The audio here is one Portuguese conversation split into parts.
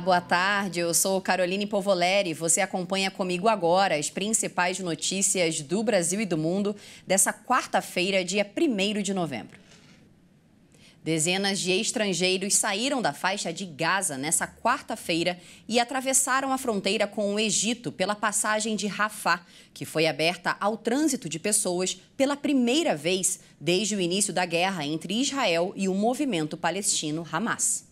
boa tarde. Eu sou Caroline Povoleri. Você acompanha comigo agora as principais notícias do Brasil e do mundo dessa quarta-feira, dia 1 de novembro. Dezenas de estrangeiros saíram da faixa de Gaza nessa quarta-feira e atravessaram a fronteira com o Egito pela passagem de Rafah, que foi aberta ao trânsito de pessoas pela primeira vez desde o início da guerra entre Israel e o movimento palestino Hamas.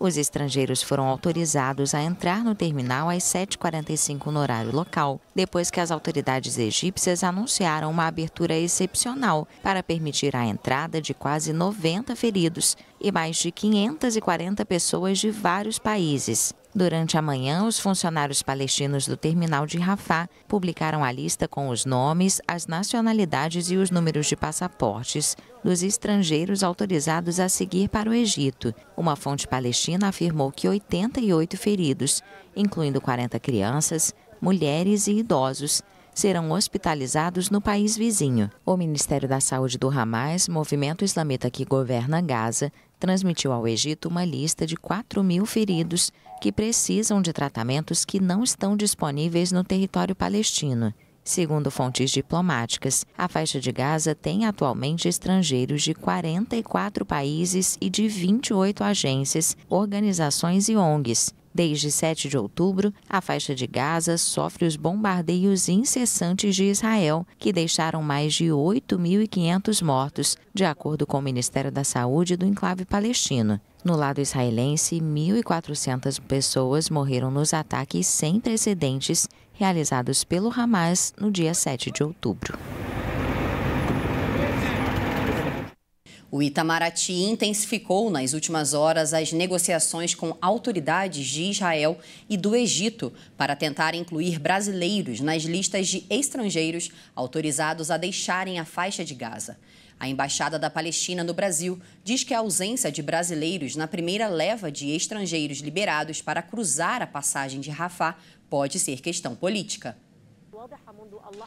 Os estrangeiros foram autorizados a entrar no terminal às 7h45 no horário local, depois que as autoridades egípcias anunciaram uma abertura excepcional para permitir a entrada de quase 90 feridos e mais de 540 pessoas de vários países. Durante a manhã, os funcionários palestinos do terminal de Rafah publicaram a lista com os nomes, as nacionalidades e os números de passaportes dos estrangeiros autorizados a seguir para o Egito. Uma fonte palestina afirmou que 88 feridos, incluindo 40 crianças, mulheres e idosos, serão hospitalizados no país vizinho. O Ministério da Saúde do Hamas, movimento islamita que governa Gaza, transmitiu ao Egito uma lista de 4 mil feridos que precisam de tratamentos que não estão disponíveis no território palestino. Segundo fontes diplomáticas, a faixa de Gaza tem atualmente estrangeiros de 44 países e de 28 agências, organizações e ONGs, Desde 7 de outubro, a faixa de Gaza sofre os bombardeios incessantes de Israel, que deixaram mais de 8.500 mortos, de acordo com o Ministério da Saúde do enclave palestino. No lado israelense, 1.400 pessoas morreram nos ataques sem precedentes realizados pelo Hamas no dia 7 de outubro. O Itamaraty intensificou nas últimas horas as negociações com autoridades de Israel e do Egito para tentar incluir brasileiros nas listas de estrangeiros autorizados a deixarem a faixa de Gaza. A Embaixada da Palestina no Brasil diz que a ausência de brasileiros na primeira leva de estrangeiros liberados para cruzar a passagem de Rafah pode ser questão política.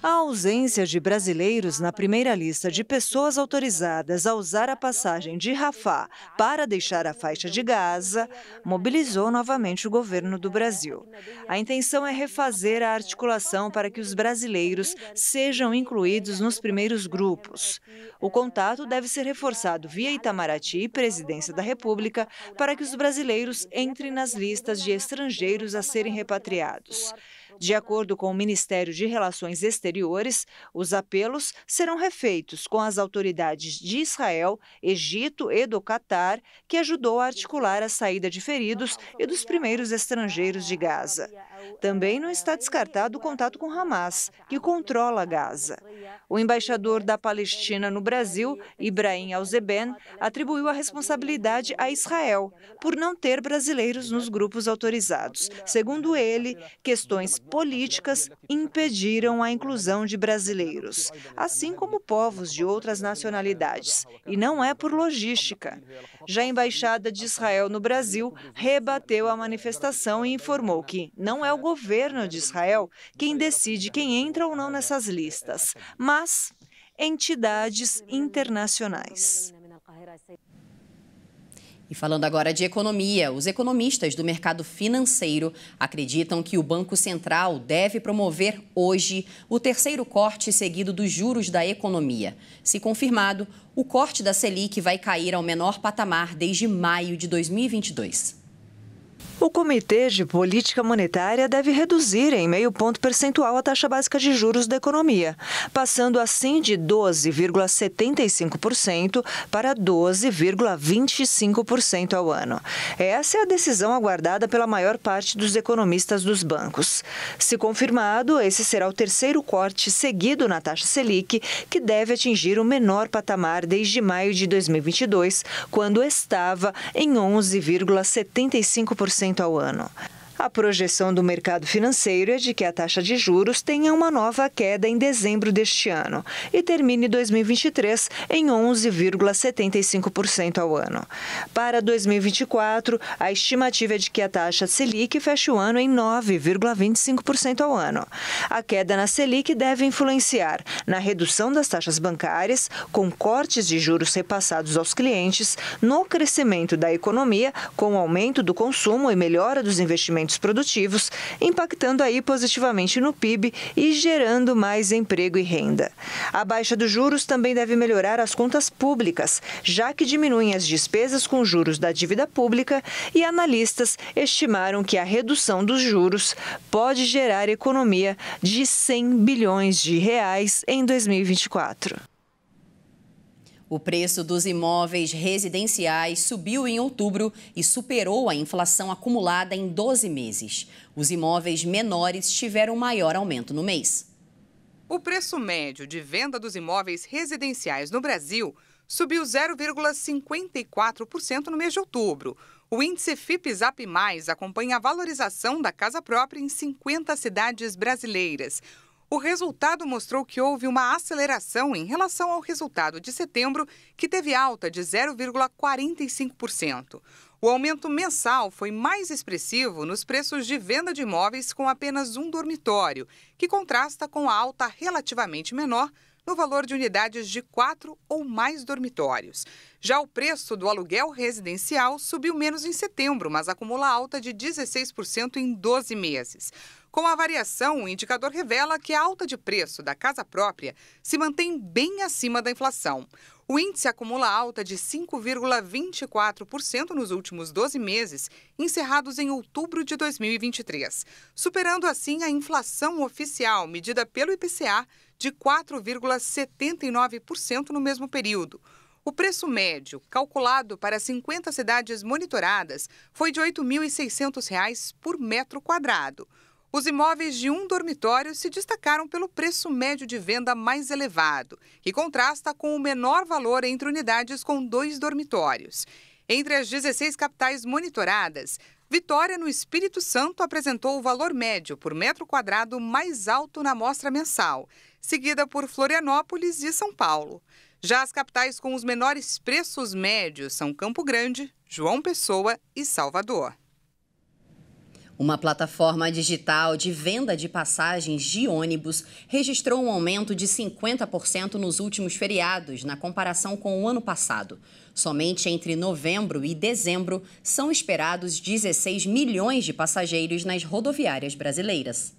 A ausência de brasileiros na primeira lista de pessoas autorizadas a usar a passagem de Rafah para deixar a faixa de Gaza mobilizou novamente o governo do Brasil. A intenção é refazer a articulação para que os brasileiros sejam incluídos nos primeiros grupos. O contato deve ser reforçado via Itamaraty e Presidência da República para que os brasileiros entrem nas listas de estrangeiros a serem repatriados. De acordo com o Ministério de Relações Exteriores, os apelos serão refeitos com as autoridades de Israel, Egito e do Catar, que ajudou a articular a saída de feridos e dos primeiros estrangeiros de Gaza. Também não está descartado o contato com Hamas, que controla Gaza. O embaixador da Palestina no Brasil, Ibrahim Alzeben, atribuiu a responsabilidade a Israel por não ter brasileiros nos grupos autorizados. Segundo ele, questões políticas impediram a inclusão de brasileiros, assim como povos de outras nacionalidades, e não é por logística. Já a embaixada de Israel no Brasil rebateu a manifestação e informou que não é é o governo de Israel quem decide quem entra ou não nessas listas, mas entidades internacionais. E falando agora de economia, os economistas do mercado financeiro acreditam que o Banco Central deve promover hoje o terceiro corte seguido dos juros da economia. Se confirmado, o corte da Selic vai cair ao menor patamar desde maio de 2022. O Comitê de Política Monetária deve reduzir em meio ponto percentual a taxa básica de juros da economia, passando assim de 12,75% para 12,25% ao ano. Essa é a decisão aguardada pela maior parte dos economistas dos bancos. Se confirmado, esse será o terceiro corte seguido na taxa Selic, que deve atingir o menor patamar desde maio de 2022, quando estava em 11,75% ao ano. A projeção do mercado financeiro é de que a taxa de juros tenha uma nova queda em dezembro deste ano e termine 2023 em 11,75% ao ano. Para 2024, a estimativa é de que a taxa Selic feche o ano em 9,25% ao ano. A queda na Selic deve influenciar na redução das taxas bancárias, com cortes de juros repassados aos clientes, no crescimento da economia, com aumento do consumo e melhora dos investimentos produtivos, impactando aí positivamente no PIB e gerando mais emprego e renda. A baixa dos juros também deve melhorar as contas públicas, já que diminuem as despesas com juros da dívida pública e analistas estimaram que a redução dos juros pode gerar economia de 100 bilhões de reais em 2024. O preço dos imóveis residenciais subiu em outubro e superou a inflação acumulada em 12 meses. Os imóveis menores tiveram maior aumento no mês. O preço médio de venda dos imóveis residenciais no Brasil subiu 0,54% no mês de outubro. O índice Fipzap+, acompanha a valorização da casa própria em 50 cidades brasileiras. O resultado mostrou que houve uma aceleração em relação ao resultado de setembro, que teve alta de 0,45%. O aumento mensal foi mais expressivo nos preços de venda de imóveis com apenas um dormitório, que contrasta com a alta relativamente menor no valor de unidades de quatro ou mais dormitórios. Já o preço do aluguel residencial subiu menos em setembro, mas acumula alta de 16% em 12 meses. Com a variação, o indicador revela que a alta de preço da casa própria se mantém bem acima da inflação. O índice acumula alta de 5,24% nos últimos 12 meses, encerrados em outubro de 2023, superando assim a inflação oficial medida pelo IPCA de 4,79% no mesmo período. O preço médio, calculado para 50 cidades monitoradas, foi de R$ 8.600 por metro quadrado. Os imóveis de um dormitório se destacaram pelo preço médio de venda mais elevado, que contrasta com o menor valor entre unidades com dois dormitórios. Entre as 16 capitais monitoradas, Vitória, no Espírito Santo, apresentou o valor médio por metro quadrado mais alto na mostra mensal, seguida por Florianópolis e São Paulo. Já as capitais com os menores preços médios são Campo Grande, João Pessoa e Salvador. Uma plataforma digital de venda de passagens de ônibus registrou um aumento de 50% nos últimos feriados, na comparação com o ano passado. Somente entre novembro e dezembro são esperados 16 milhões de passageiros nas rodoviárias brasileiras.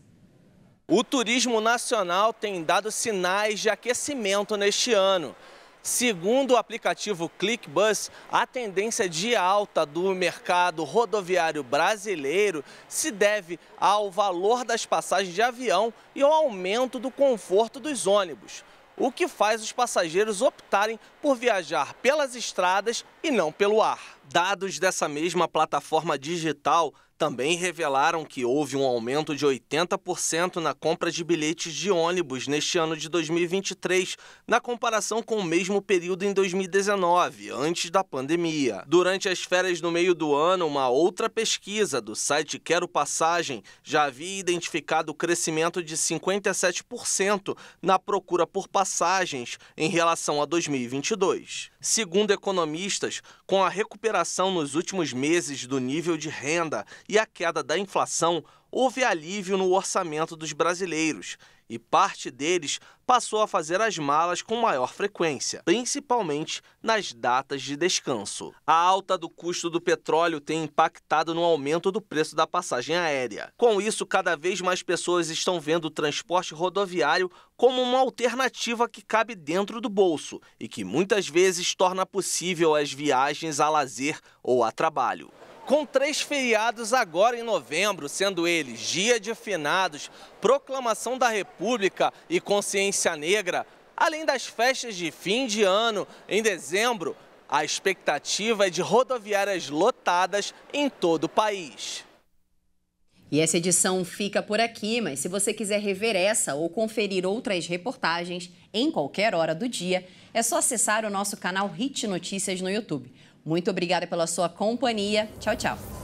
O turismo nacional tem dado sinais de aquecimento neste ano. Segundo o aplicativo ClickBus, a tendência de alta do mercado rodoviário brasileiro se deve ao valor das passagens de avião e ao aumento do conforto dos ônibus, o que faz os passageiros optarem por viajar pelas estradas e não pelo ar. Dados dessa mesma plataforma digital também revelaram que houve um aumento de 80% na compra de bilhetes de ônibus neste ano de 2023, na comparação com o mesmo período em 2019, antes da pandemia. Durante as férias no meio do ano, uma outra pesquisa do site Quero Passagem já havia identificado o crescimento de 57% na procura por passagens em relação a 2022. Segundo economistas, com a recuperação nos últimos meses do nível de renda e a queda da inflação, houve alívio no orçamento dos brasileiros e parte deles passou a fazer as malas com maior frequência, principalmente nas datas de descanso. A alta do custo do petróleo tem impactado no aumento do preço da passagem aérea. Com isso, cada vez mais pessoas estão vendo o transporte rodoviário como uma alternativa que cabe dentro do bolso e que muitas vezes torna possível as viagens a lazer ou a trabalho. Com três feriados agora em novembro, sendo eles Dia de Finados, Proclamação da República e Consciência Negra, além das festas de fim de ano em dezembro, a expectativa é de rodoviárias lotadas em todo o país. E essa edição fica por aqui, mas se você quiser rever essa ou conferir outras reportagens em qualquer hora do dia, é só acessar o nosso canal Hit Notícias no YouTube. Muito obrigada pela sua companhia. Tchau, tchau.